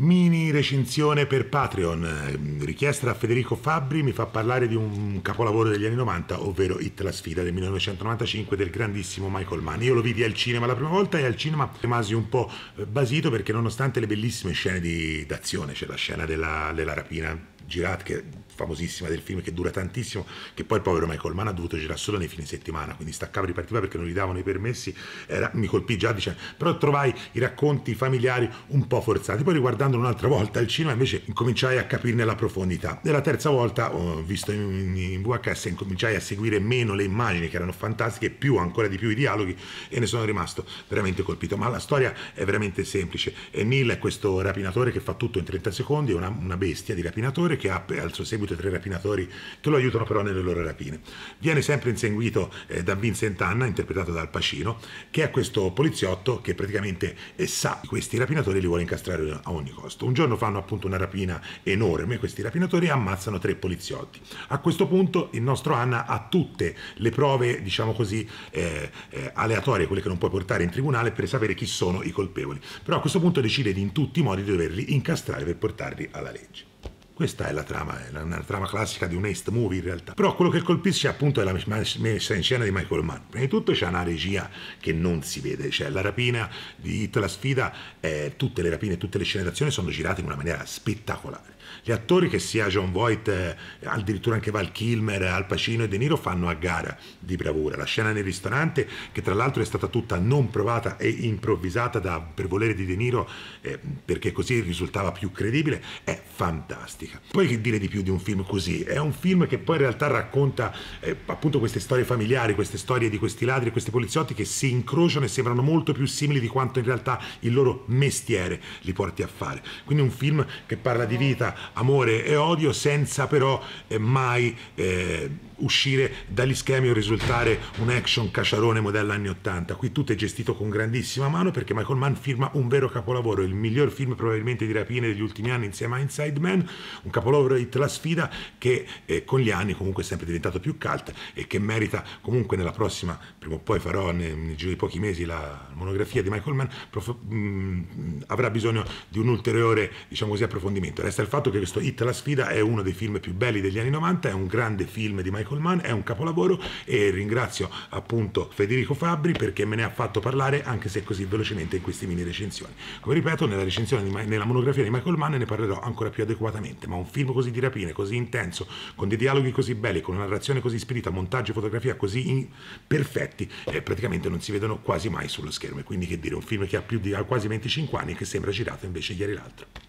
Mini recensione per Patreon, richiesta da Federico Fabbri, mi fa parlare di un capolavoro degli anni 90, ovvero Hit la sfida del 1995 del grandissimo Michael Mann. Io lo vidi al cinema la prima volta e al cinema rimasi un po' eh, basito perché nonostante le bellissime scene di, d'azione, c'è cioè la scena della, della rapina girata, che è famosissima del film, che dura tantissimo, che poi il povero Michael Mann ha dovuto girare solo nei fine settimana, quindi staccava e ripartiva perché non gli davano i permessi, era, mi colpì già dicendo, però trovai i racconti familiari un po' forzati, poi riguardandolo un'altra volta il cinema invece cominciai a capirne la profondità. E la terza volta, ho visto in, in VHS, cominciai a seguire meno le immagini che erano fantastiche, più ancora di più i dialoghi e ne sono rimasto veramente colpito. Ma la storia è veramente semplice. E Neil è questo rapinatore che fa tutto in 30 secondi, è una, una bestia di rapinatore che ha al suo seguito tre rapinatori che lo aiutano però nelle loro rapine. Viene sempre inseguito eh, da Vincent Anna, interpretato dal Pacino, che è questo poliziotto che praticamente eh, sa che questi rapinatori e li vuole incastrare a ogni costo. Un giorno fanno appunto una rapina enorme, questi rapinatori ammazzano tre poliziotti. A questo punto il nostro Anna ha tutte le prove, diciamo così, eh, eh, aleatorie, quelle che non puoi portare in tribunale per sapere chi sono i colpevoli. Però a questo punto decide di in tutti i modi di doverli incastrare per portarli alla legge. Questa è la trama, è una trama classica di un East movie in realtà. Però quello che colpisce appunto è la messa in scena di Michael Mann. Prima di tutto c'è una regia che non si vede, cioè la rapina di Hit la sfida, eh, tutte le rapine, tutte le scene d'azione sono girate in una maniera spettacolare. Gli attori che sia John Voight, eh, addirittura anche Val Kilmer, Al Pacino e De Niro fanno a gara di bravura. La scena nel ristorante, che tra l'altro è stata tutta non provata e improvvisata da, per volere di De Niro, eh, perché così risultava più credibile, è fantastica fantastica. Poi che dire di più di un film così? È un film che poi in realtà racconta eh, appunto queste storie familiari, queste storie di questi ladri, questi poliziotti che si incrociano e sembrano molto più simili di quanto in realtà il loro mestiere li porti a fare. Quindi un film che parla di vita, amore e odio senza però eh, mai... Eh, uscire dagli schemi o risultare un action caciarone modello anni 80. Qui tutto è gestito con grandissima mano perché Michael Mann firma un vero capolavoro, il miglior film probabilmente di rapine degli ultimi anni insieme a Inside Man, un capolavoro di La Sfida che eh, con gli anni comunque è sempre diventato più cult e che merita comunque nella prossima, prima o poi farò nel, nel giro di pochi mesi la monografia di Michael Mann, prof, mh, mm, avrà bisogno di un ulteriore diciamo così, approfondimento. Resta il fatto che questo Hit La Sfida è uno dei film più belli degli anni 90, è un grande film di Michael Mann, è un capolavoro e ringrazio appunto Federico Fabbri perché me ne ha fatto parlare anche se così velocemente in queste mini recensioni. Come ripeto, nella, recensione di, nella monografia di Michael Mann ne parlerò ancora più adeguatamente veramente, ma un film così di rapine, così intenso, con dei dialoghi così belli, con una narrazione così spirita, montaggio e fotografia così in... perfetti, eh, praticamente non si vedono quasi mai sullo schermo. E quindi che dire, un film che ha più di ha quasi 25 anni e che sembra girato invece ieri l'altro.